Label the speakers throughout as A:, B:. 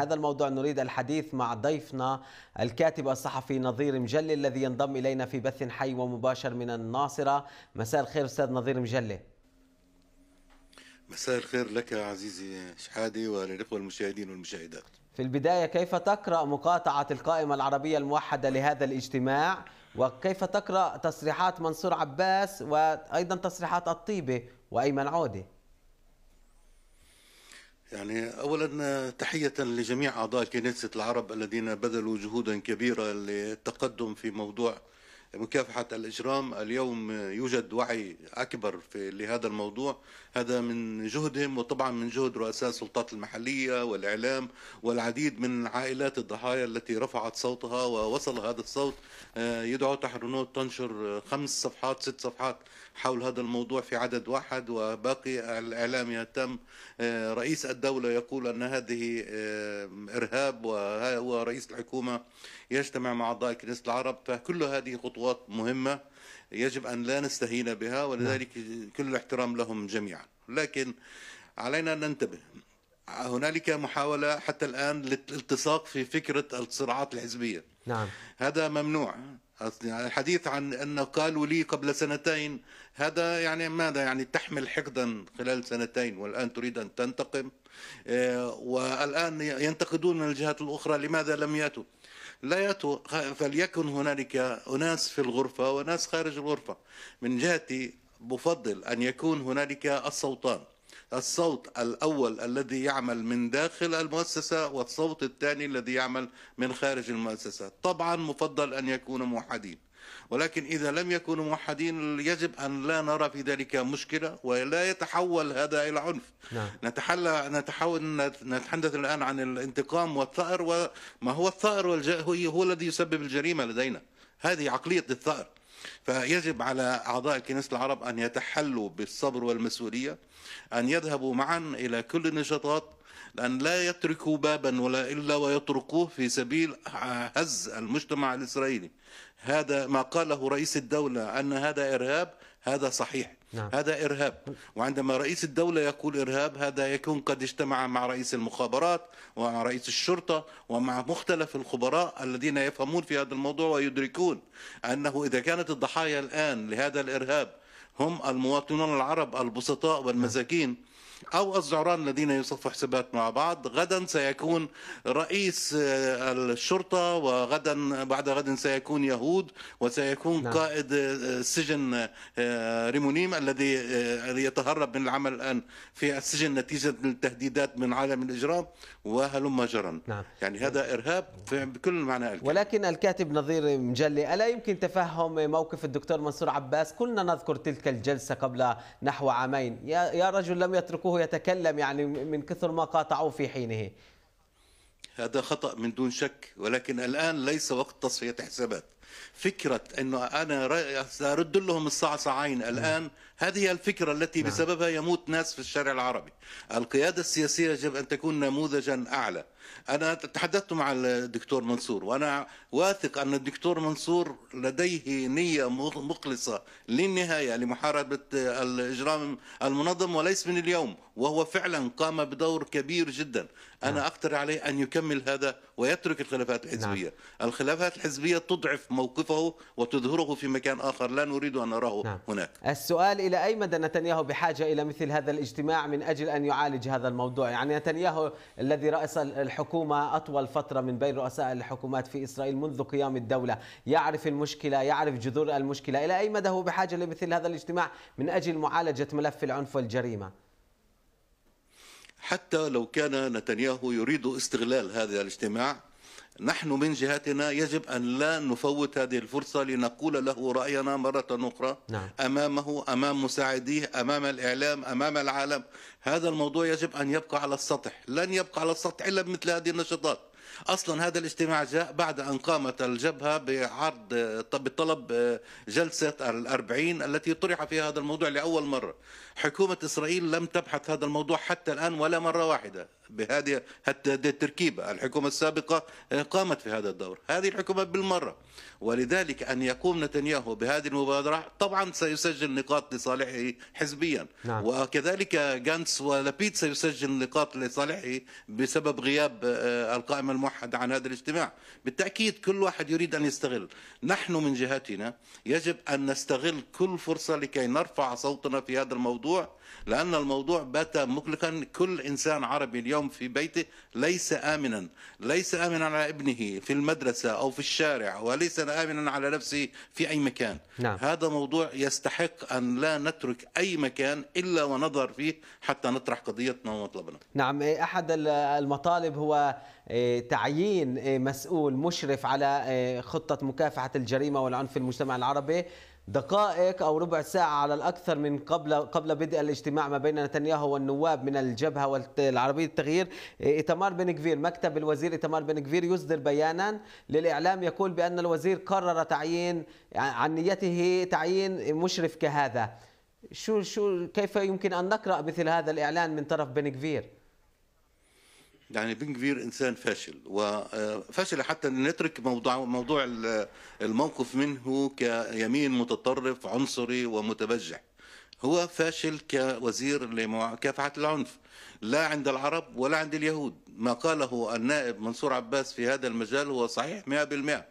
A: هذا الموضوع نريد الحديث مع ضيفنا الكاتب الصحفي نظير مجلي الذي ينضم إلينا في بث حي ومباشر من الناصرة مساء الخير أستاذ نظير مجلي
B: مساء الخير لك عزيزي شحادي وللإخوة المشاهدين والمشاهدات
A: في البداية كيف تقرأ مقاطعة القائمة العربية الموحدة لهذا الاجتماع وكيف تقرأ تصريحات منصور عباس وأيضا تصريحات الطيبة وأيمن عودي
B: يعني اولا تحيه لجميع اعضاء كنيسه العرب الذين بذلوا جهودا كبيره للتقدم في موضوع مكافحة الإجرام اليوم يوجد وعي أكبر في لهذا الموضوع هذا من جهدهم وطبعا من جهد رؤساء السلطات المحلية والإعلام والعديد من عائلات الضحايا التي رفعت صوتها ووصل هذا الصوت آه، يدعو تحرنوت تنشر خمس صفحات ست صفحات حول هذا الموضوع في عدد واحد وباقي الإعلام يهتم آه، رئيس الدولة يقول أن هذه آه، إرهاب ورئيس الحكومة يجتمع مع أعضاء كنيسة العرب فكل هذه خطوات خطوات مهمة يجب أن لا نستهين بها ولذلك نعم. كل الاحترام لهم جميعا لكن علينا أن ننتبه هنالك محاولة حتى الآن للالتصاق في فكرة الصراعات الحزبية نعم. هذا ممنوع الحديث عن ان قالوا لي قبل سنتين هذا يعني ماذا يعني تحمل حقدا خلال سنتين والآن تريد أن تنتقم آه، والآن ينتقدون من الجهات الأخرى لماذا لم يأتوا لا يطو فليكن هنالك أناس في الغرفة وناس خارج الغرفة من جهتي بفضل أن يكون هنالك الصوتان الصوت الأول الذي يعمل من داخل المؤسسة والصوت الثاني الذي يعمل من خارج المؤسسة طبعا مفضل أن يكونوا موحدين ولكن إذا لم يكونوا موحدين يجب أن لا نرى في ذلك مشكلة ولا يتحول هذا إلى عنف نعم. نتحلى نتحول نتحدث الآن عن الانتقام والثأر وما هو الثأر هو الذي يسبب الجريمة لدينا هذه عقلية الثأر فيجب على أعضاء الكنيسة العرب أن يتحلوا بالصبر والمسؤولية أن يذهبوا معا إلى كل النشاطات لأن لا يتركوا بابا ولا إلا ويتركوه في سبيل هز المجتمع الإسرائيلي هذا ما قاله رئيس الدولة أن هذا إرهاب هذا صحيح نعم. هذا إرهاب وعندما رئيس الدولة يقول إرهاب هذا يكون قد اجتمع مع رئيس المخابرات ومع رئيس الشرطة ومع مختلف الخبراء الذين يفهمون في هذا الموضوع ويدركون أنه إذا كانت الضحايا الآن لهذا الإرهاب هم المواطنون العرب البسطاء والمساكين أو الزعران الذين يصفوا حسابات مع بعض غدا سيكون رئيس آه، الشرطة وغدا بعد غد سيكون يهود وسيكون نعم. قائد السجن آه، آه، ريمونيم الذي يتهرب من العمل الآن في السجن نتيجة التهديدات من عالم الإجرام وهلم جرا نعم.
A: يعني هذا إرهاب بكل معنى الكلمة ولكن الكاتب نظير مجلي ألا يمكن تفهم موقف الدكتور منصور عباس كلنا نذكر تلك الجلسة قبل نحو عامين يا رجل لم يتركوه وهو يتكلم يعني من كثر ما قاطعوه في حينه
B: هذا خطأ من دون شك ولكن الآن ليس وقت تصفية حسابات فكرة أنه أنا سأرد لهم الصعصعين نعم. الآن هذه الفكرة التي نعم. بسببها يموت ناس في الشارع العربي القيادة السياسية يجب أن تكون نموذجا أعلى أنا تحدثت مع الدكتور منصور وأنا واثق أن الدكتور منصور لديه نية مخلصة للنهاية لمحاربة الإجرام المنظم وليس من اليوم وهو فعلا قام بدور كبير جدا أنا نعم. أقترح عليه أن يكمل هذا ويترك الخلافات الحزبية الخلافات الحزبية تضعف موقفه وتظهره في مكان آخر لا نريد أن نراه نعم. هناك
A: السؤال إلى أي مدى نتنياهو بحاجة إلى مثل هذا الاجتماع من أجل أن يعالج هذا الموضوع يعني نتنياهو الذي رأس الحكومة أطول فترة من بين رؤساء الحكومات في إسرائيل منذ قيام الدولة يعرف المشكلة يعرف جذور المشكلة إلى أي مدى هو بحاجة لمثل هذا الاجتماع من أجل معالجة ملف العنف والجريمة
B: حتى لو كان نتنياهو يريد استغلال هذا الاجتماع نحن من جهتنا يجب أن لا نفوت هذه الفرصة لنقول له رأينا مرة أخرى نعم. أمامه أمام مساعديه أمام الإعلام أمام العالم هذا الموضوع يجب أن يبقى على السطح لن يبقى على السطح إلا بمثل هذه النشاطات اصلا هذا الاجتماع جاء بعد ان قامت الجبهه بعرض بطلب جلسه الأربعين التي طرح فيها هذا الموضوع لاول مره. حكومه اسرائيل لم تبحث هذا الموضوع حتى الان ولا مره واحده، بهذه التركيبة الحكومة السابقة آه، قامت في هذا الدور هذه الحكومة بالمرة ولذلك أن يقوم نتنياهو بهذه المبادرة طبعا سيسجل نقاط لصالحه حزبيا نعم. وكذلك جانس ولبيد سيسجل نقاط لصالحه بسبب غياب آه، آه، القائمة الموحدة عن هذا الاجتماع بالتأكيد كل واحد يريد أن يستغل نحن من جهتنا يجب أن نستغل كل فرصة لكي نرفع صوتنا في هذا الموضوع لأن الموضوع بات مقلقا كل إنسان عربي اليوم اليوم في بيته ليس آمنا ليس آمنا على ابنه في المدرسة أو في الشارع وليس آمنا على نفسه في أي مكان نعم. هذا موضوع يستحق أن لا نترك أي مكان إلا ونظر فيه حتى نطرح قضيتنا ومطلبنا
A: نعم إيه، أحد المطالب هو إيه، تعيين إيه، مسؤول مشرف على خطة مكافحة الجريمة والعنف في المجتمع العربي دقائق او ربع ساعه على الاكثر من قبل قبل بدء الاجتماع ما بين نتنياهو والنواب من الجبهه العربيه التغيير ايتمار بن كفير مكتب الوزير ايتمار بن كفير يصدر بيانا للاعلام يقول بان الوزير قرر تعيين عن نيته تعيين مشرف كهذا شو شو كيف يمكن ان نقرا مثل هذا الاعلان من طرف بن كفير؟
B: يعني بن كبير انسان فاشل وفاشل آه، حتى ان نترك موضوع موضوع الموقف منه كيمين متطرف عنصري ومتبجح هو فاشل كوزير لمكافحه العنف لا عند العرب ولا عند اليهود ما قاله النائب منصور عباس في هذا المجال هو صحيح 100%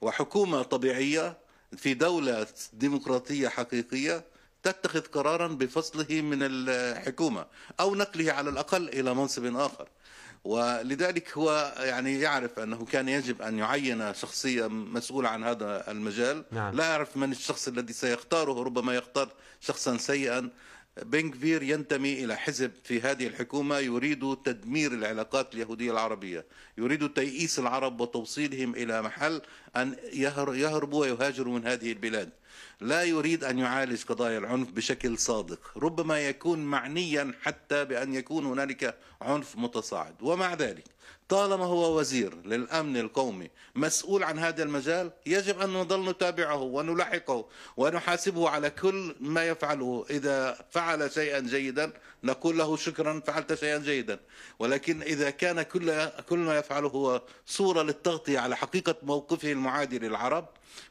B: وحكومه طبيعيه في دوله ديمقراطيه حقيقيه تتخذ قرارا بفصله من الحكومه او نقله على الاقل الى منصب اخر ولذلك هو يعني يعرف أنه كان يجب أن يعين شخصية مسؤولة عن هذا المجال نعم. لا يعرف من الشخص الذي سيختاره ربما يختار شخصا سيئا بنكفير ينتمي إلى حزب في هذه الحكومة يريد تدمير العلاقات اليهودية العربية يريد تيئيس العرب وتوصيلهم إلى محل أن يهربوا ويهاجروا من هذه البلاد لا يريد أن يعالج قضايا العنف بشكل صادق ربما يكون معنيا حتى بأن يكون هنالك عنف متصاعد ومع ذلك طالما هو وزير للأمن القومي مسؤول عن هذا المجال يجب أن نظل نتابعه ونلاحقه ونحاسبه على كل ما يفعله إذا فعل شيئا جيدا نقول له شكرا فعلت شيئا جيدا ولكن إذا كان كل كل ما يفعله هو صورة للتغطية على حقيقة موقفه المعادي للعرب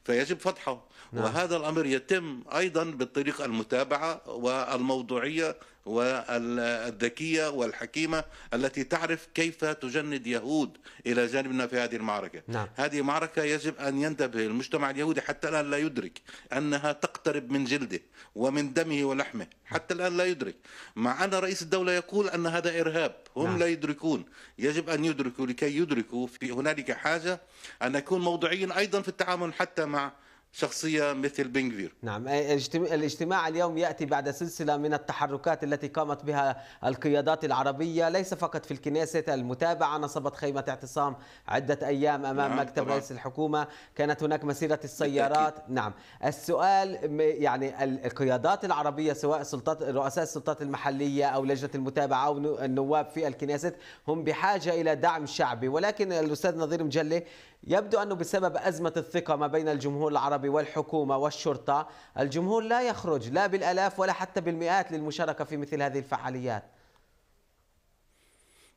B: فيجب فتحه نعم. وهذا الأمر يتم أيضا بالطريقة المتابعة والموضوعية والذكية والحكيمة التي تعرف كيف تجند يهود إلى جانبنا في هذه المعركة نعم. هذه معركة يجب أن ينتبه المجتمع اليهودي حتى الآن لا يدرك أنها تقترب من جلده ومن دمه ولحمه حتى الآن لا يدرك مع أن رئيس الدولة يقول أن هذا إرهاب هم نعم. لا يدركون يجب أن يدركوا لكي يدركوا في هنالك حاجة أن نكون موضوعيين أيضا في التعامل حتى مع شخصية مثل بنغفير
A: نعم الاجتماع اليوم يأتي بعد سلسلة من التحركات التي قامت بها القيادات العربية ليس فقط في الكنيسة المتابعة نصبت خيمة اعتصام عدة أيام أمام نعم مكتب رئيس الحكومة كانت هناك مسيرة السيارات بالتأكيد. نعم السؤال يعني القيادات العربية سواء سلطات رؤساء السلطات المحلية أو لجنة المتابعة أو النواب في الكنيسة هم بحاجة إلى دعم شعبي ولكن الأستاذ نظير مجلي يبدو أنه بسبب أزمة الثقة ما بين الجمهور العربي والحكومة والشرطة الجمهور لا يخرج لا بالألاف ولا حتى بالمئات للمشاركة في مثل هذه الفعاليات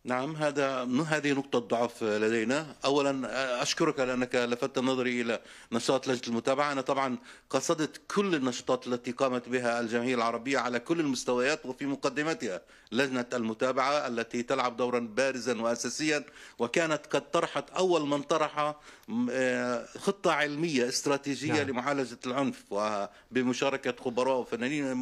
B: نعم هذا هذه نقطة ضعف لدينا، أولا أشكرك لأنك لفتت نظري إلى نشاط لجنة المتابعة، أنا طبعا قصدت كل النشاطات التي قامت بها الجمعية العربية على كل المستويات وفي مقدمتها لجنة المتابعة التي تلعب دورا بارزا وأساسيا وكانت قد طرحت أول من طرح آه، خطة علمية استراتيجية نعم. لمعالجة العنف وبمشاركة خبراء وفنانين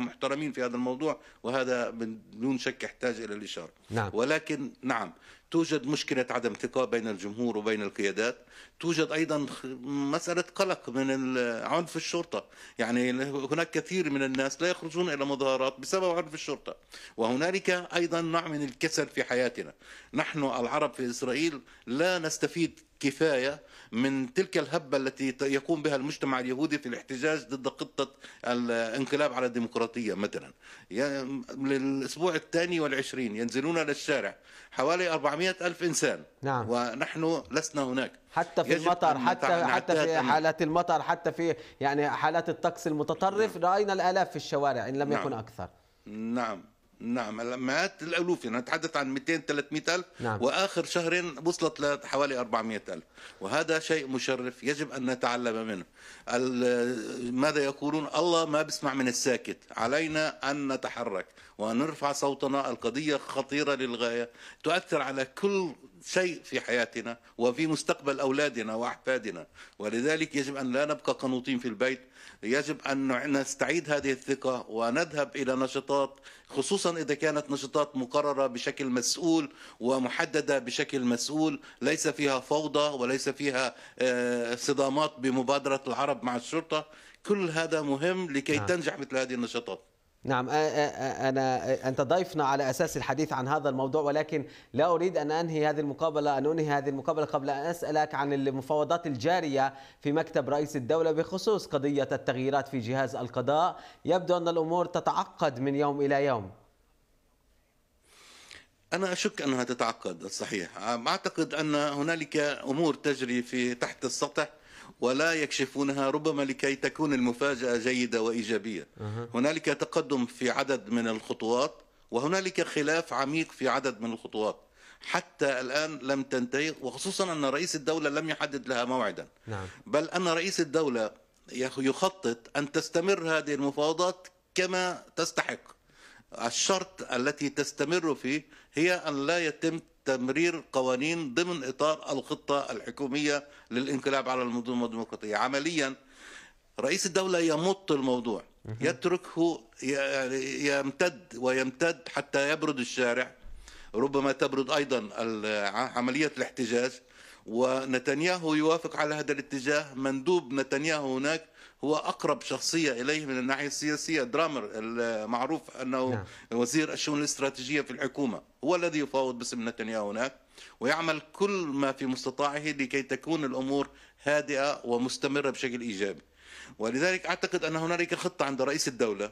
B: محترمين في هذا الموضوع وهذا بدون شك يحتاج إلى الإشارة نعم. ولكن لكن نعم توجد مشكلة عدم ثقة بين الجمهور وبين القيادات توجد أيضا مسألة قلق من عنف الشرطة يعني هناك كثير من الناس لا يخرجون إلى مظاهرات بسبب عنف الشرطة وهنالك أيضا نوع من الكسل في حياتنا نحن العرب في إسرائيل لا نستفيد كفاية من تلك الهبة التي يقوم بها المجتمع اليهودي في الاحتجاج ضد خطة الانقلاب على الديمقراطية مثلا للأسبوع الثاني والعشرين ينزلون للشارع حوالي 400 400 ألف إنسان
A: نعم. ونحن
B: لسنا هناك حتى في المطر حتى حتى في حالات
A: المطر حتى في يعني حالات الطقس المتطرف نعم. رأينا الآلاف في الشوارع إن لم نعم. يكن أكثر
B: نعم نعم مئات الالوف يعني نتحدث عن 200 300 الف نعم. واخر شهرين وصلت لحوالي 400 الف وهذا شيء مشرف يجب ان نتعلم منه ماذا يقولون الله ما بسمع من الساكت علينا ان نتحرك وان نرفع صوتنا القضيه خطيره للغايه تؤثر على كل شيء في حياتنا وفي مستقبل أولادنا وأحفادنا ولذلك يجب أن لا نبقى قنوطين في البيت يجب أن نستعيد هذه الثقة ونذهب إلى نشاطات خصوصا إذا كانت نشاطات مقررة بشكل مسؤول ومحددة بشكل مسؤول ليس فيها فوضى وليس فيها آه، صدامات بمبادرة العرب مع الشرطة كل هذا مهم لكي نعم. تنجح مثل هذه النشاطات
A: نعم أنا أنت ضيفنا على أساس الحديث عن هذا الموضوع ولكن لا أريد أن أنهي هذه المقابلة أن أنهي هذه المقابلة قبل أن أسألك عن المفاوضات الجارية في مكتب رئيس الدولة بخصوص قضية التغييرات في جهاز القضاء يبدو أن الأمور تتعقد من يوم إلى يوم
B: أنا أشك أنها تتعقد صحيح أعتقد أن هنالك أمور تجري في تحت السطح ولا يكشفونها ربما لكي تكون المفاجأة جيدة وإيجابية أه. هنالك تقدم في عدد من الخطوات وهنالك خلاف عميق في عدد من الخطوات حتى الآن لم تنتهي وخصوصا أن رئيس الدولة لم يحدد لها موعدا نعم. بل أن رئيس الدولة يخطط أن تستمر هذه المفاوضات كما تستحق الشرط التي تستمر فيه هي أن لا يتم تمرير قوانين ضمن اطار الخطه الحكوميه للانقلاب على المنظومه الديمقراطيه عمليا رئيس الدوله يمط الموضوع يتركه يعني يمتد ويمتد حتى يبرد الشارع ربما تبرد ايضا عمليه الاحتجاج ونتنياهو يوافق على هذا الاتجاه مندوب نتنياهو هناك هو اقرب شخصيه اليه من الناحيه السياسيه درامر المعروف انه نعم. وزير الشؤون الاستراتيجيه في الحكومه هو الذي يفاوض باسم نتنياهو هناك ويعمل كل ما في مستطاعه لكي تكون الامور هادئه ومستمره بشكل ايجابي ولذلك اعتقد ان هنالك خطه عند رئيس الدوله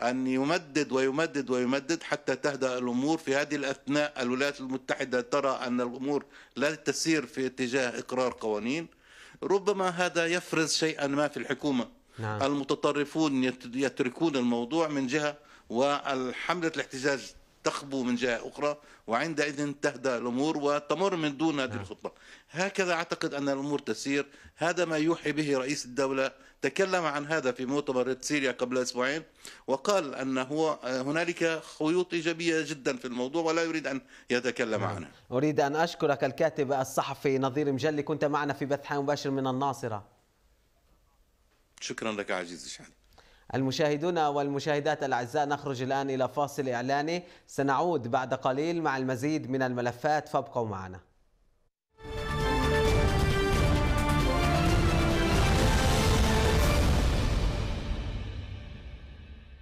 B: أن يمدد ويمدد ويمدد حتى تهدأ الأمور في هذه الأثناء الولايات المتحدة ترى أن الأمور لا تسير في اتجاه إقرار قوانين ربما هذا يفرز شيئا ما في الحكومة نعم. المتطرفون يتركون الموضوع من جهة وحملة الاحتجاج تخبو من جهة أخرى وعندئذ تهدى الأمور وتمر من دون هذه نعم. الخطة هكذا أعتقد أن الأمور تسير هذا ما يوحي به رئيس الدولة تكلم عن هذا في مؤتمر سيريا قبل أسبوعين وقال أن هو هنالك خيوط إيجابية جدا في الموضوع ولا يريد أن يتكلم نعم. عنه
A: أريد أن أشكرك الكاتب الصحفي نظير مجلي كنت معنا في بث مباشر من الناصرة
B: شكرا لك عزيزي شحن
A: المشاهدون والمشاهدات الأعزاء نخرج الآن إلى فاصل إعلاني سنعود بعد قليل مع المزيد من الملفات فابقوا معنا